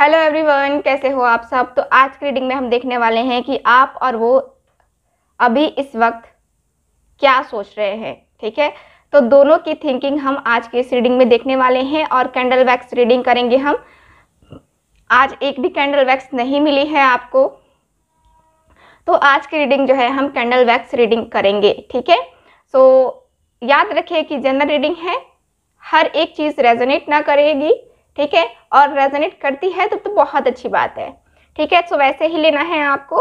Hello everyone कैसे हो आप सब तो आज की रीडिंग में हम देखने वाले हैं कि आप और वो अभी इस वक्त क्या सोच रहे हैं ठीक है तो दोनों की थिंकिंग हम आज की इस रीडिंग में देखने वाले हैं और कैंडल वैक्स रीडिंग करेंगे हम आज एक भी कैंडल वैक्स नहीं मिली है आपको तो आज की रीडिंग जो है हम कैंडल वैक्स रीडिंग करेंगे ठीक है सो याद रखिए कि जनरल रीडिंग है हर एक चीज़ रेजोनेट ना करेगी ठीक है और रेजोनेट करती है तब तो, तो बहुत अच्छी बात है ठीक है सो तो वैसे ही लेना है आपको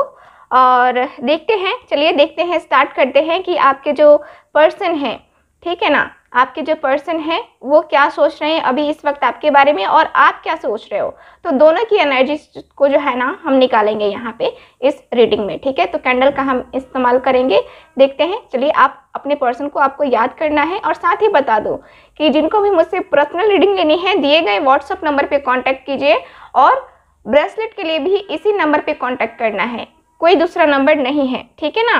और देखते हैं चलिए देखते हैं स्टार्ट करते हैं कि आपके जो पर्सन हैं ठीक है ना आपके जो पर्सन हैं वो क्या सोच रहे हैं अभी इस वक्त आपके बारे में और आप क्या सोच रहे हो तो दोनों की एनर्जी को जो है ना हम निकालेंगे यहाँ पे इस रीडिंग में ठीक है तो कैंडल का हम इस्तेमाल करेंगे देखते हैं चलिए आप अपने पर्सन को आपको याद करना है और साथ ही बता दो कि जिनको भी मुझसे पर्सनल रीडिंग लेनी है दिए गए व्हाट्सअप नंबर पर कॉन्टैक्ट कीजिए और ब्रेसलेट के लिए भी इसी नंबर पर कॉन्टैक्ट करना है कोई दूसरा नंबर नहीं है ठीक है ना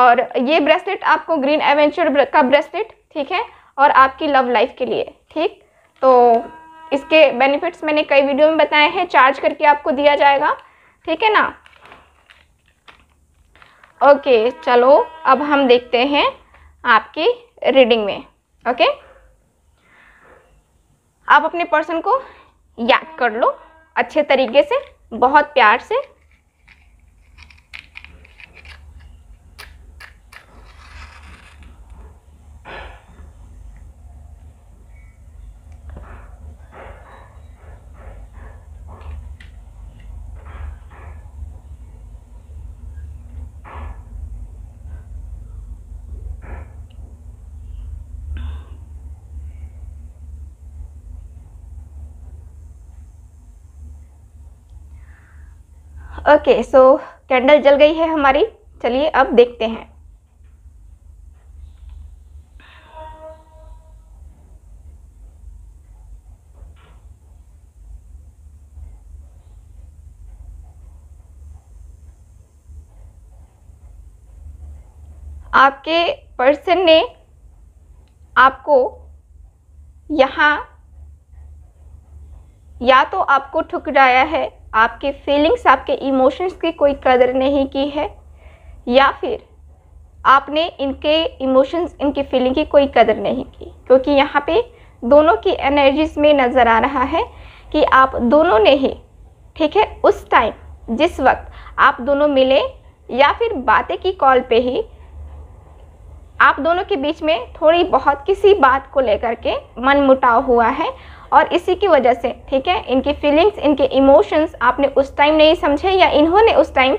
और ये ब्रेसलेट आपको ग्रीन एवेंचर का ब्रेसलेट ठीक है और आपकी लव लाइफ के लिए ठीक तो इसके बेनिफिट्स मैंने कई वीडियो में बताए हैं चार्ज करके आपको दिया जाएगा ठीक है ना ओके चलो अब हम देखते हैं आपकी रीडिंग में ओके आप अपने पर्सन को याद कर लो अच्छे तरीके से बहुत प्यार से ओके सो कैंडल जल गई है हमारी चलिए अब देखते हैं आपके पर्सन ने आपको यहाँ या तो आपको ठुकराया है आपके फीलिंग्स आपके इमोशंस की कोई कदर नहीं की है या फिर आपने इनके इमोशंस इनकी फीलिंग की कोई कदर नहीं की क्योंकि यहाँ पे दोनों की एनर्जीज में नज़र आ रहा है कि आप दोनों ने ही ठीक है उस टाइम जिस वक्त आप दोनों मिले या फिर बातें की कॉल पे ही आप दोनों के बीच में थोड़ी बहुत किसी बात को लेकर के मन मुटाव हुआ है और इसी की वजह से ठीक है इनकी फीलिंग्स इनके इमोशंस आपने उस टाइम नहीं समझे या इन्होंने उस टाइम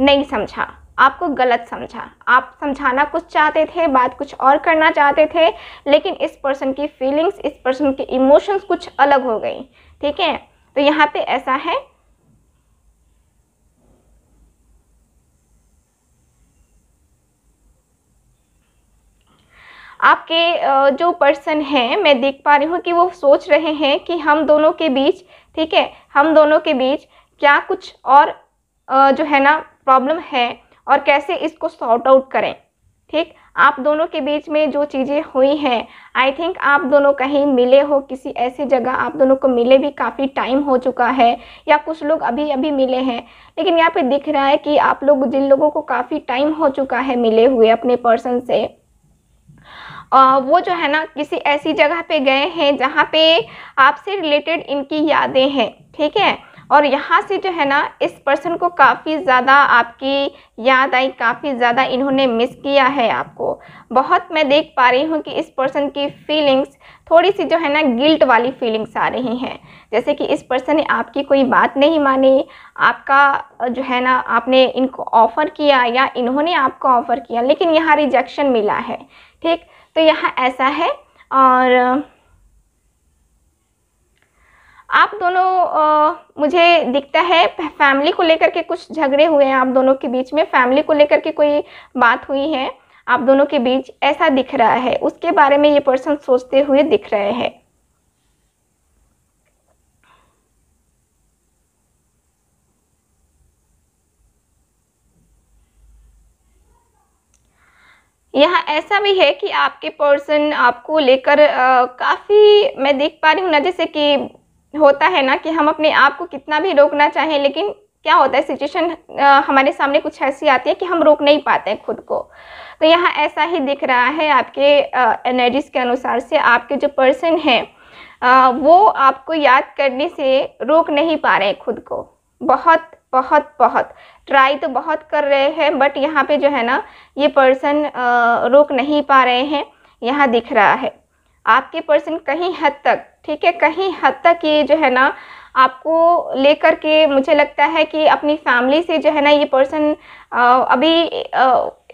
नहीं समझा आपको गलत समझा आप समझाना कुछ चाहते थे बात कुछ और करना चाहते थे लेकिन इस पर्सन की फीलिंग्स इस पर्सन के इमोशंस कुछ अलग हो गई ठीक है तो यहाँ पे ऐसा है आपके जो पर्सन हैं मैं देख पा रही हूँ कि वो सोच रहे हैं कि हम दोनों के बीच ठीक है हम दोनों के बीच क्या कुछ और जो है ना प्रॉब्लम है और कैसे इसको सॉर्ट आउट करें ठीक आप दोनों के बीच में जो चीज़ें हुई हैं आई थिंक आप दोनों कहीं मिले हो किसी ऐसे जगह आप दोनों को मिले भी काफ़ी टाइम हो चुका है या कुछ लोग अभी अभी मिले हैं लेकिन यहाँ पे दिख रहा है कि आप लोग जिन लोगों को काफ़ी टाइम हो चुका है मिले हुए अपने पर्सन से वो जो है ना किसी ऐसी जगह पे गए हैं जहाँ पे आपसे रिलेटेड इनकी यादें हैं ठीक है और यहाँ से जो है ना इस पर्सन को काफ़ी ज़्यादा आपकी याद आई काफ़ी ज़्यादा इन्होंने मिस किया है आपको बहुत मैं देख पा रही हूँ कि इस पर्सन की फीलिंग्स थोड़ी सी जो है ना गिल्ट वाली फीलिंग्स आ रही हैं जैसे कि इस पर्सन ने आपकी कोई बात नहीं मानी आपका जो है ना आपने इनको ऑफ़र किया या इन्होंने आपको ऑफ़र किया लेकिन यहाँ रिजेक्शन मिला है ठीक तो यहाँ ऐसा है और आप दोनों आ, मुझे दिखता है फैमिली को लेकर के कुछ झगड़े हुए हैं आप दोनों के बीच में फैमिली को लेकर के कोई बात हुई है आप दोनों के बीच ऐसा दिख रहा है उसके बारे में ये पर्सन सोचते हुए दिख रहे हैं यहाँ ऐसा भी है कि आपके पर्सन आपको लेकर काफ़ी मैं देख पा रही हूँ ना जैसे कि होता है ना कि हम अपने आप को कितना भी रोकना चाहें लेकिन क्या होता है सिचुएशन हमारे सामने कुछ ऐसी आती है कि हम रोक नहीं पाते हैं खुद को तो यहाँ ऐसा ही दिख रहा है आपके एनर्जीज के अनुसार से आपके जो पर्सन हैं वो आपको याद करने से रोक नहीं पा रहे हैं खुद को बहुत बहुत बहुत ट्राई तो बहुत कर रहे हैं बट यहाँ पे जो है ना ये पर्सन रोक नहीं पा रहे हैं यहाँ दिख रहा है आपके पर्सन कहीं हद तक ठीक है कहीं हद तक ये जो है ना आपको लेकर के मुझे लगता है कि अपनी फैमिली से जो है ना ये पर्सन अभी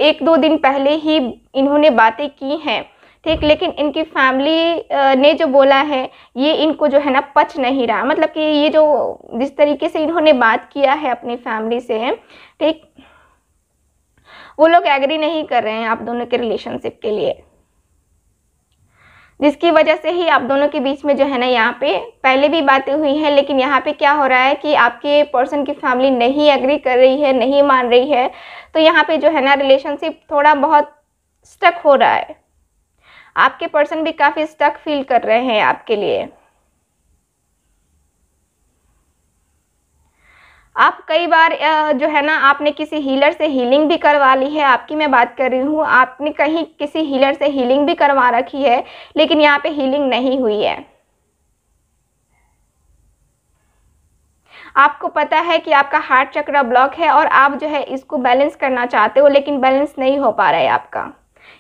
एक दो दिन पहले ही इन्होंने बातें की हैं ठीक लेकिन इनकी फैमिली ने जो बोला है ये इनको जो है ना पच नहीं रहा मतलब कि ये जो जिस तरीके से इन्होंने बात किया है अपनी फैमिली से ठीक वो लोग एग्री नहीं कर रहे हैं आप दोनों के रिलेशनशिप के लिए जिसकी वजह से ही आप दोनों के बीच में जो है ना यहाँ पे पहले भी बातें हुई हैं लेकिन यहाँ पे क्या हो रहा है कि आपके पर्सन की फैमिली नहीं एग्री कर रही है नहीं मान रही है तो यहाँ पे जो है ना रिलेशनशिप थोड़ा बहुत स्टक हो रहा है आपके पर्सन भी काफ़ी स्टक फील कर रहे हैं आपके लिए आप कई बार जो है ना आपने किसी हीलर से हीलिंग भी करवा ली है आपकी मैं बात कर रही हूँ आपने कहीं किसी हीलर से हीलिंग भी करवा रखी है लेकिन यहाँ पे हीलिंग नहीं हुई है आपको पता है कि आपका हार्ट चक्र ब्लॉक है और आप जो है इसको बैलेंस करना चाहते हो लेकिन बैलेंस नहीं हो पा रहा है आपका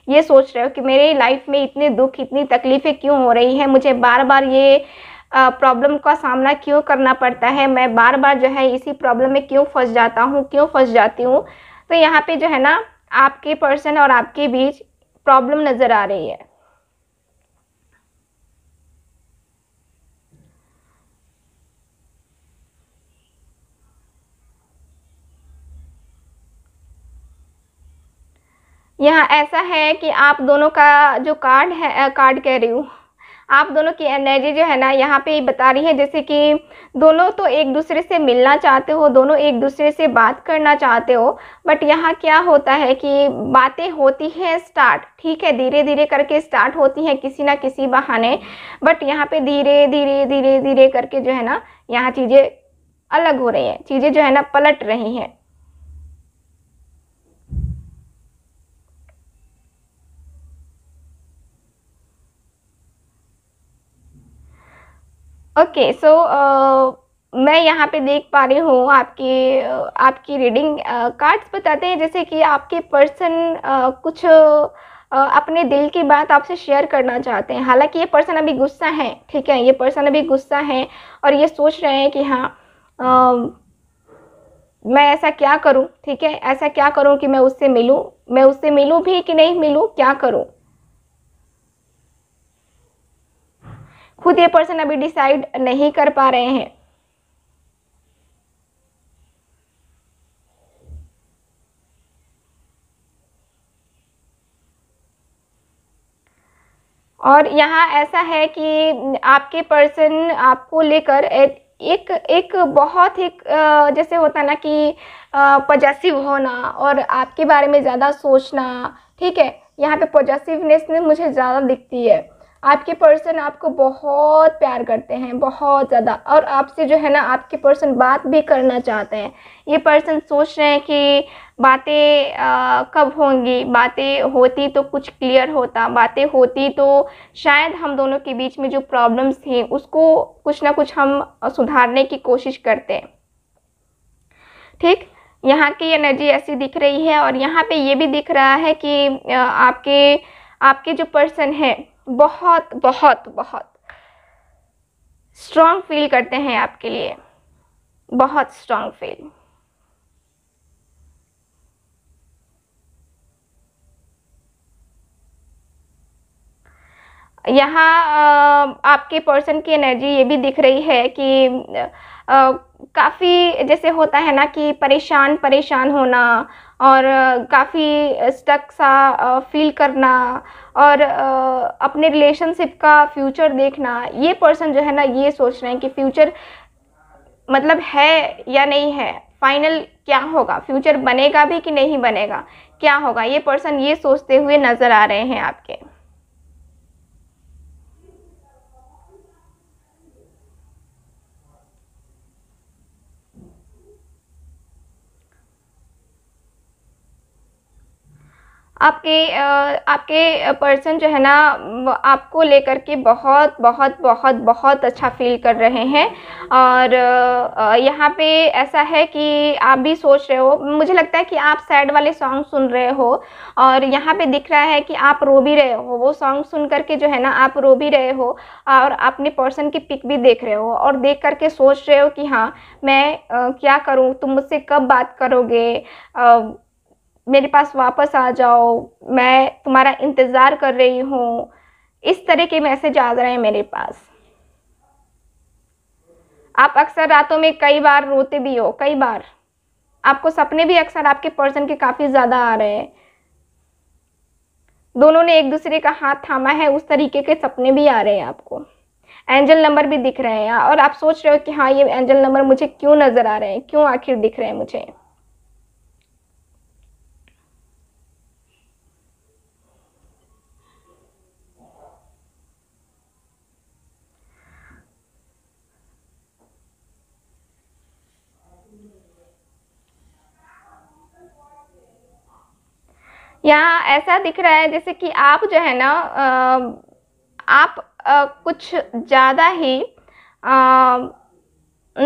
ये सोच रहे हो कि मेरे लाइफ में इतने दुख इतनी तकलीफ़ें क्यों हो रही हैं मुझे बार बार ये प्रॉब्लम का सामना क्यों करना पड़ता है मैं बार बार जो है इसी प्रॉब्लम में क्यों फंस जाता हूँ क्यों फंस जाती हूँ तो यहाँ पे जो है ना आपके पर्सन और आपके बीच प्रॉब्लम नज़र आ रही है यहाँ ऐसा है कि आप दोनों का जो कार्ड है कार्ड कह रही हूँ आप दोनों की एनर्जी जो है ना यहाँ पे बता रही है जैसे कि दोनों तो एक दूसरे से मिलना चाहते हो दोनों एक दूसरे से बात करना चाहते हो बट यहाँ क्या होता है कि बातें होती हैं स्टार्ट ठीक है धीरे धीरे करके स्टार्ट होती हैं किसी ना किसी बहाने बट यहाँ पे धीरे धीरे धीरे धीरे करके जो है ना यहाँ चीज़ें अलग हो रही हैं चीज़ें जो है ना पलट रही हैं ओके सो uh, मैं यहाँ पे देख पा रही हूँ uh, आपकी आपकी रीडिंग कार्ड्स बताते हैं जैसे कि आपके पर्सन uh, कुछ अपने दिल की बात आपसे शेयर करना चाहते हैं हालांकि ये पर्सन अभी गुस्सा है ठीक है ये पर्सन अभी गुस्सा है और ये सोच रहे हैं कि हाँ आ, um, मैं ऐसा क्या करूँ ठीक है ऐसा क्या करूँ कि मैं उससे मिलूँ मैं उससे मिलूँ भी कि नहीं मिलूँ क्या करूँ खुद ये पर्सन अभी डिसाइड नहीं कर पा रहे हैं और यहाँ ऐसा है कि आपके पर्सन आपको लेकर एक एक बहुत ही जैसे होता ना कि पॉजिटिव होना और आपके बारे में ज़्यादा सोचना ठीक है यहाँ पे पॉजिटिवनेस मुझे ज़्यादा दिखती है आपके पर्सन आपको बहुत प्यार करते हैं बहुत ज़्यादा और आपसे जो है ना आपके पर्सन बात भी करना चाहते हैं ये पर्सन सोच रहे हैं कि बातें कब होंगी बातें होती तो कुछ क्लियर होता बातें होती तो शायद हम दोनों के बीच में जो प्रॉब्लम्स थी उसको कुछ ना कुछ हम सुधारने की कोशिश करते हैं ठीक यहाँ की एनर्जी ऐसी दिख रही है और यहाँ पे ये भी दिख रहा है कि आपके आपके जो पर्सन हैं बहुत बहुत बहुत स्ट्रांग फील करते हैं आपके लिए बहुत स्ट्रांग फील यहाँ आपके पर्सन की एनर्जी ये भी दिख रही है कि काफ़ी जैसे होता है ना कि परेशान परेशान होना और काफ़ी स्टक सा फील करना और अपने रिलेशनशिप का फ्यूचर देखना ये पर्सन जो है ना ये सोच रहे हैं कि फ्यूचर मतलब है या नहीं है फाइनल क्या होगा फ्यूचर बनेगा भी कि नहीं बनेगा क्या होगा ये पर्सन ये सोचते हुए नज़र आ रहे हैं आपके आपके आपके पर्सन जो है ना आपको लेकर के बहुत बहुत बहुत बहुत अच्छा फील कर रहे हैं और यहाँ पे ऐसा है कि आप भी सोच रहे हो मुझे लगता है कि आप सैड वाले सॉन्ग सुन रहे हो और यहाँ पे दिख रहा है कि आप रो भी रहे हो वो सॉन्ग सुन करके जो है ना आप रो भी रहे हो और अपने पर्सन की पिक भी देख रहे हो और देख करके सोच रहे हो कि हाँ मैं क्या करूँ तुम मुझसे कब बात करोगे मेरे पास वापस आ जाओ मैं तुम्हारा इंतज़ार कर रही हूँ इस तरह के मैसेज आ रहे हैं मेरे पास आप अक्सर रातों में कई बार रोते भी हो कई बार आपको सपने भी अक्सर आपके पर्सन के काफ़ी ज़्यादा आ रहे हैं दोनों ने एक दूसरे का हाथ थामा है उस तरीके के सपने भी आ रहे हैं आपको एंजल नंबर भी दिख रहे हैं और आप सोच रहे हो कि हाँ ये एंजल नंबर मुझे क्यों नज़र आ रहे हैं क्यों आखिर दिख रहे हैं मुझे यहाँ ऐसा दिख रहा है जैसे कि आप जो है ना आप कुछ ज़्यादा ही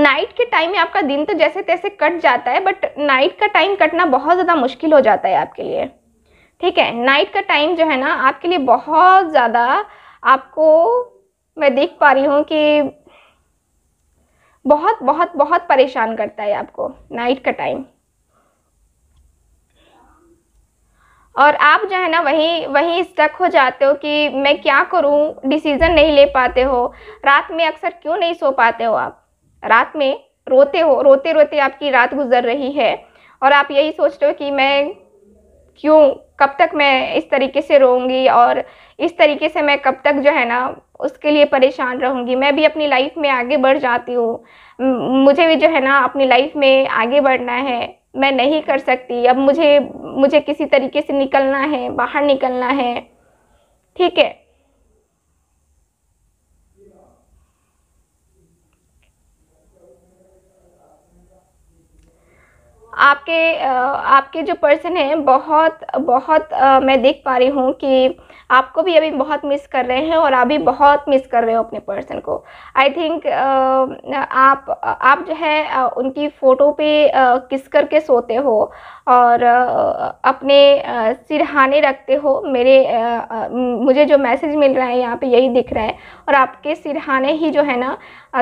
नाइट के टाइम में आपका दिन तो जैसे तैसे कट जाता है बट नाइट का टाइम कटना बहुत ज़्यादा मुश्किल हो जाता है आपके लिए ठीक है नाइट का टाइम जो है ना आपके लिए बहुत ज़्यादा आपको मैं देख पा रही हूँ कि बहुत बहुत बहुत परेशान करता है आपको नाइट का टाइम और आप जो है ना वहीं वहीं स्टक हो जाते हो कि मैं क्या करूं डिसीज़न नहीं ले पाते हो रात में अक्सर क्यों नहीं सो पाते हो आप रात में रोते हो रोते रोते आपकी रात गुजर रही है और आप यही सोचते हो कि मैं क्यों कब तक मैं इस तरीके से रोऊंगी और इस तरीके से मैं कब तक जो है ना उसके लिए परेशान रहूंगी मैं भी अपनी लाइफ में आगे बढ़ जाती हूँ मुझे भी जो है ना अपनी लाइफ में आगे बढ़ना है मैं नहीं कर सकती अब मुझे मुझे किसी तरीके से निकलना है बाहर निकलना है ठीक है आपके आपके जो पर्सन हैं बहुत बहुत मैं देख पा रही हूँ कि आपको भी अभी बहुत मिस कर रहे हैं और आप भी बहुत मिस कर रहे हो अपने पर्सन को आई थिंक आप आप जो है उनकी फ़ोटो पे किस करके सोते हो और अपने सिरहाने रखते हो मेरे मुझे जो मैसेज मिल रहा है यहाँ पे यही दिख रहा है और आपके सिरहाने ही जो है ना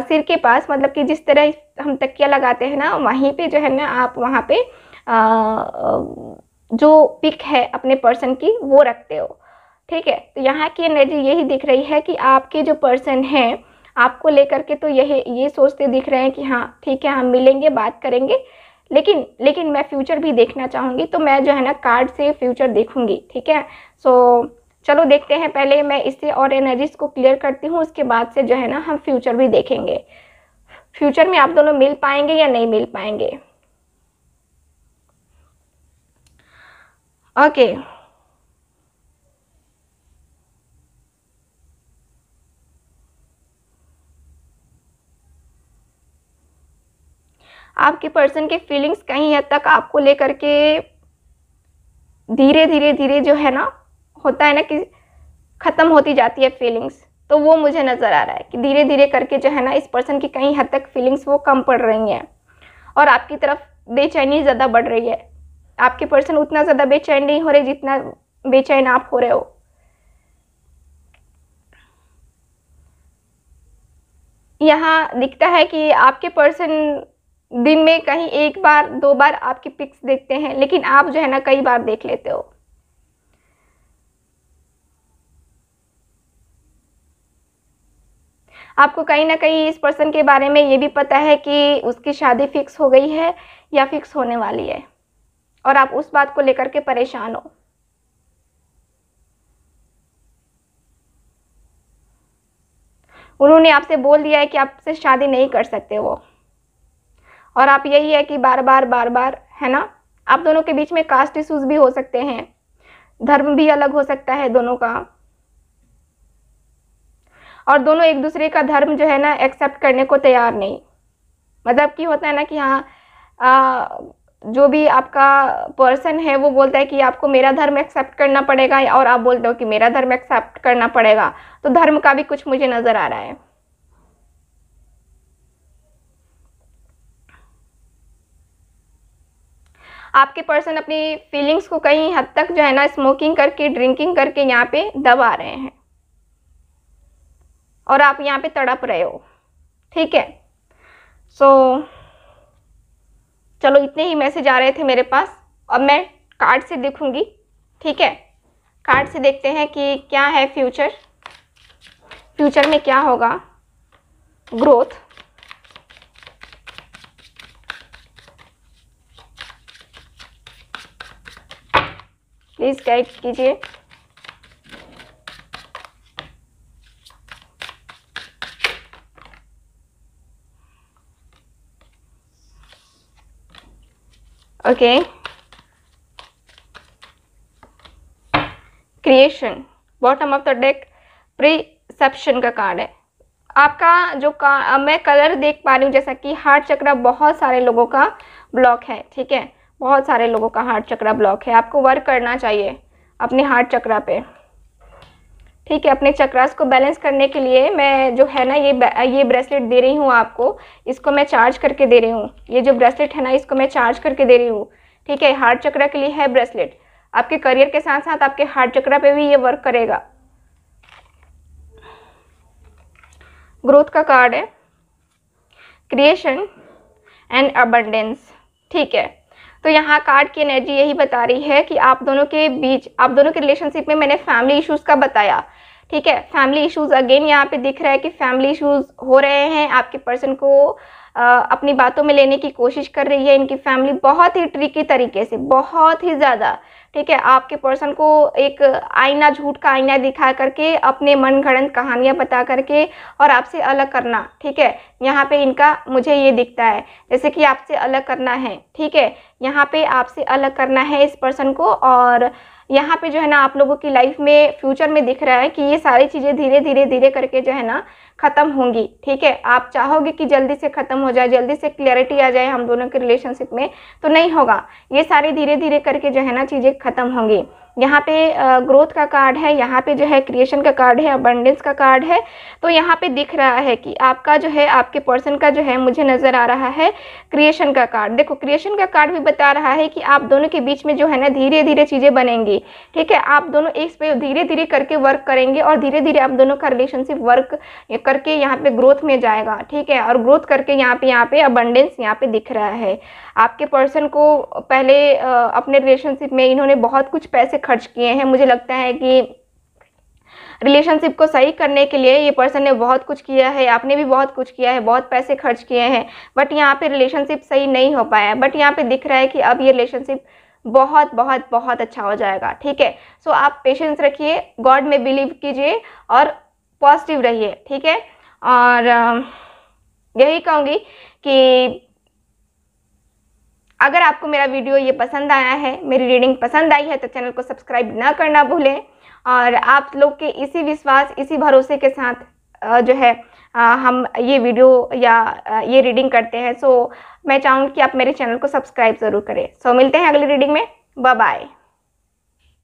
सिर के पास मतलब कि जिस तरह हम तकिया लगाते हैं ना वहीं पे जो है ना आप वहाँ पे जो पिक है अपने पर्सन की वो रखते हो ठीक है तो यहाँ की एनर्जी यही दिख रही है कि आपके जो पर्सन हैं आपको लेकर के तो यही ये सोचते दिख रहे हैं कि हाँ ठीक है हम मिलेंगे बात करेंगे लेकिन लेकिन मैं फ्यूचर भी देखना चाहूँगी तो मैं जो है ना कार्ड से फ्यूचर देखूँगी ठीक है सो so, चलो देखते हैं पहले मैं इससे और एनर्जीज को क्लियर करती हूँ उसके बाद से जो है ना हम फ्यूचर भी देखेंगे फ्यूचर में आप दोनों मिल पाएंगे या नहीं मिल पाएंगे ओके okay. आपके पर्सन के फीलिंग्स कहीं हद तक आपको लेकर के धीरे धीरे धीरे जो है ना होता है ना कि ख़त्म होती जाती है फीलिंग्स तो वो मुझे नज़र आ रहा है कि धीरे धीरे करके जो है ना इस पर्सन की कहीं हद तक फीलिंग्स वो कम पड़ रही हैं और आपकी तरफ बेचैनी ज़्यादा बढ़ रही है आपके पर्सन उतना ज़्यादा बेचैन नहीं हो रहे जितना बेचैन आप हो रहे हो यहाँ दिखता है कि आपके पर्सन दिन में कहीं एक बार दो बार आपकी पिक्स देखते हैं लेकिन आप जो है ना कई बार देख लेते हो आपको कहीं ना कहीं इस पर्सन के बारे में ये भी पता है कि उसकी शादी फिक्स हो गई है या फिक्स होने वाली है और आप उस बात को लेकर के परेशान हो उन्होंने आपसे बोल दिया है कि आपसे शादी नहीं कर सकते वो और आप यही है कि बार बार बार बार है ना आप दोनों के बीच में कास्ट इशूज़ भी हो सकते हैं धर्म भी अलग हो सकता है दोनों का और दोनों एक दूसरे का धर्म जो है ना एक्सेप्ट करने को तैयार नहीं मतलब कि होता है ना कि हाँ आ, जो भी आपका पर्सन है वो बोलता है कि आपको मेरा धर्म एक्सेप्ट करना पड़ेगा और आप बोलते हो कि मेरा धर्म एक्सेप्ट करना पड़ेगा तो धर्म का भी कुछ मुझे नज़र आ रहा है आपके पर्सन अपनी फीलिंग्स को कहीं हद तक जो है ना स्मोकिंग करके ड्रिंकिंग करके यहाँ पे दबा रहे हैं और आप यहाँ पे तड़प रहे हो ठीक है सो so, चलो इतने ही मैसेज आ रहे थे मेरे पास अब मैं कार्ड से देखूंगी ठीक है कार्ड से देखते हैं कि क्या है फ्यूचर फ्यूचर में क्या होगा ग्रोथ प्लीज़ गाइड कीजिए okay creation bottom of the deck perception का कार्ड है आपका जो का मैं कलर देख पा रही हूँ जैसा कि हार्ट चक्रा बहुत सारे लोगों का ब्लॉक है ठीक है बहुत सारे लोगों का हार्ट चक्रा ब्लॉक है आपको वर्क करना चाहिए अपने हार्ट चक्रा पे ठीक है अपने चक्रास को बैलेंस करने के लिए मैं जो है ना ये ये ब्रेसलेट दे रही हूँ आपको इसको मैं चार्ज करके दे रही हूँ ये जो ब्रेसलेट है ना इसको मैं चार्ज करके दे रही हूँ ठीक है हार्ट चक्रा के लिए है ब्रेसलेट आपके करियर के साथ साथ आपके हार्ट चक्रा पे भी ये वर्क करेगा ग्रोथ का कार्ड है क्रिएशन एंड अबंडेंस ठीक है तो यहाँ कार्ड की एनर्जी यही बता रही है कि आप दोनों के बीच आप दोनों के रिलेशनशिप में मैंने फैमिली इश्यूज का बताया ठीक है फैमिली इश्यूज अगेन यहाँ पे दिख रहा है कि फैमिली इश्यूज हो रहे हैं आपके पर्सन को आ, अपनी बातों में लेने की कोशिश कर रही है इनकी फैमिली बहुत ही ट्रिकी तरीके से बहुत ही ज़्यादा ठीक है आपके पर्सन को एक आईना झूठ का आईना दिखा करके अपने मन घड़ंत कहानियाँ बता करके और आपसे अलग करना ठीक है यहाँ पे इनका मुझे ये दिखता है जैसे कि आपसे अलग करना है ठीक है यहाँ पे आपसे अलग करना है इस पर्सन को और यहाँ पे जो है ना आप लोगों की लाइफ में फ्यूचर में दिख रहा है कि ये सारी चीज़ें धीरे धीरे धीरे करके जो है ना ख़त्म होंगी ठीक है आप चाहोगे कि जल्दी से ख़त्म हो जाए जल्दी से क्लैरिटी आ जाए हम दोनों के रिलेशनशिप में तो नहीं होगा ये सारी धीरे धीरे करके जो है ना चीज़ें ख़त्म होंगी यहाँ पे ग्रोथ का कार्ड है यहाँ पे जो है क्रिएशन का कार्ड है अबंडेंस का कार्ड है तो यहाँ पे दिख रहा है कि आपका जो है आपके पर्सन का जो है मुझे नज़र आ रहा है क्रिएशन का कार्ड देखो क्रिएशन का कार्ड भी बता रहा है कि आप दोनों के बीच में जो है ना धीरे धीरे चीज़ें बनेंगी ठीक है आप दोनों एक पे धीरे धीरे करके वर्क करेंगे और धीरे धीरे आप दोनों का रिलेशनशिप वर्क करके यहाँ पे ग्रोथ में जाएगा ठीक है और ग्रोथ करके यहाँ पे यहाँ पे अबंडेंस यहाँ पे दिख रहा है आपके पर्सन को पहले अपने रिलेशनशिप में इन्होंने बहुत कुछ पैसे खर्च किए हैं मुझे लगता है कि रिलेशनशिप को सही करने के लिए ये पर्सन ने बहुत कुछ किया है आपने भी बहुत कुछ किया है बहुत पैसे खर्च किए हैं बट यहाँ पे रिलेशनशिप सही नहीं हो पाया बट यहाँ पे दिख रहा है कि अब ये रिलेशनशिप बहुत बहुत बहुत अच्छा हो जाएगा ठीक है सो आप पेशेंस रखिए गॉड में बिलीव कीजिए और पॉजिटिव रहिए ठीक है और यही कहूँगी कि अगर आपको मेरा वीडियो ये पसंद आया है मेरी रीडिंग पसंद आई है तो चैनल को सब्सक्राइब ना करना भूलें और आप लोग के इसी विश्वास इसी भरोसे के साथ जो है हम ये वीडियो या ये रीडिंग करते हैं सो मैं चाहूँगी कि आप मेरे चैनल को सब्सक्राइब ज़रूर करें सो मिलते हैं अगली रीडिंग में बाय